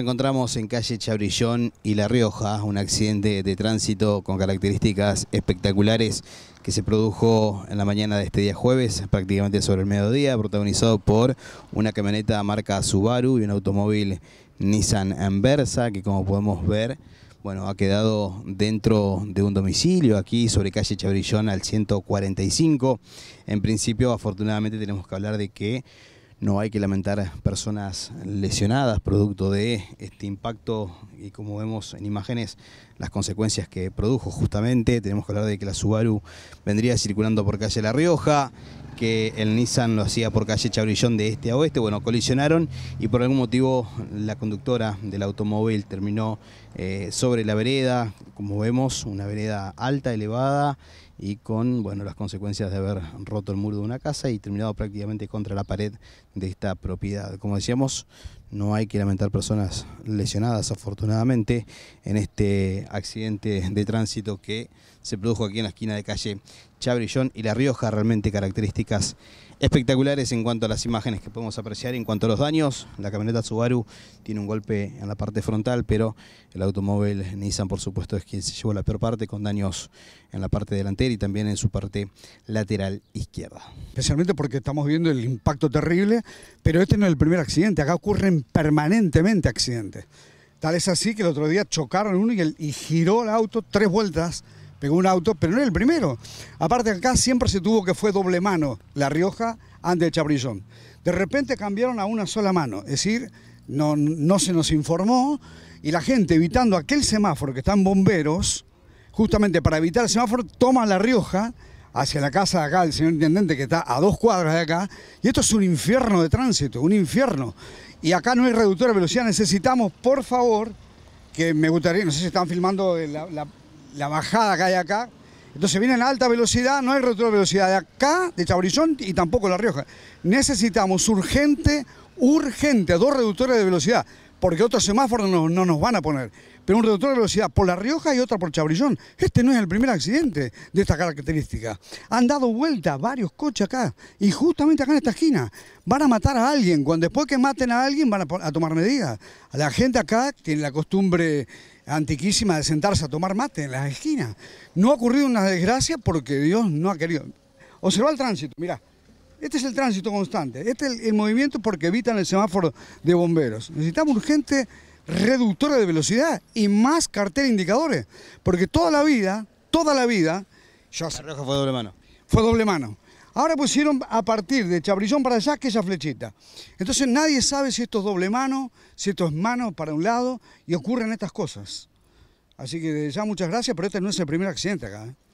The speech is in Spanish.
encontramos en calle Chabrillón y La Rioja, un accidente de tránsito con características espectaculares que se produjo en la mañana de este día jueves, prácticamente sobre el mediodía, protagonizado por una camioneta marca Subaru y un automóvil Nissan Anversa que como podemos ver, bueno, ha quedado dentro de un domicilio aquí sobre calle Chabrillón al 145. En principio, afortunadamente tenemos que hablar de que no hay que lamentar personas lesionadas producto de este impacto y como vemos en imágenes las consecuencias que produjo justamente. Tenemos que hablar de que la Subaru vendría circulando por calle La Rioja, que el Nissan lo hacía por calle Chabrillón de este a oeste. Bueno, colisionaron y por algún motivo la conductora del automóvil terminó eh, sobre la vereda, como vemos, una vereda alta, elevada y con bueno, las consecuencias de haber roto el muro de una casa y terminado prácticamente contra la pared de esta propiedad. Como decíamos, no hay que lamentar personas lesionadas, afortunadamente, en este accidente de tránsito que se produjo aquí en la esquina de calle Chabrillón y La Rioja, realmente características espectaculares en cuanto a las imágenes que podemos apreciar. En cuanto a los daños, la camioneta Subaru tiene un golpe en la parte frontal, pero el automóvil Nissan, por supuesto, es quien se llevó la peor parte, con daños en la parte delantera y también en su parte lateral izquierda. Especialmente porque estamos viendo el impacto terrible, pero este no es el primer accidente, acá ocurren permanentemente accidentes. Tal es así que el otro día chocaron uno y, y giró el auto tres vueltas pegó un auto, pero no era el primero. Aparte acá siempre se tuvo que fue doble mano, La Rioja ante el Chabrillón. De repente cambiaron a una sola mano, es decir, no, no se nos informó y la gente evitando aquel semáforo que están bomberos, justamente para evitar el semáforo, toma La Rioja hacia la casa de acá del señor intendente que está a dos cuadras de acá, y esto es un infierno de tránsito, un infierno. Y acá no hay reductor de velocidad, necesitamos, por favor, que me gustaría, no sé si están filmando la la bajada que hay acá. Entonces viene en alta velocidad, no hay reductor de velocidad de acá, de Chaborizón y tampoco La Rioja. Necesitamos urgente, urgente, dos reductores de velocidad porque otros semáforos no, nos van a poner. Pero un reductor de velocidad por La Rioja y otra por Chabrillón. Este no es el primer accidente de esta característica. Han dado vuelta varios coches acá y justamente acá en esta esquina. Van a matar a alguien. Cuando después que maten a alguien van a, tomar medidas. La gente acá tiene la costumbre antiquísima de sentarse a tomar mate en las esquinas. No ha ocurrido una desgracia porque Dios no ha querido. Observa el tránsito, mira. Este es el tránsito constante, este es el, movimiento porque evitan el semáforo de bomberos. Necesitamos urgente reductora de velocidad y más cartel e indicadores, porque toda la vida, toda la vida... Yo la fue doble mano. Fue doble mano. Ahora pusieron a partir de Chabrillón para allá que esa flechita. Entonces nadie sabe si esto es doble mano, si esto es mano para un lado y ocurren estas cosas. Así que ya muchas gracias, pero este no es el primer accidente acá. ¿eh?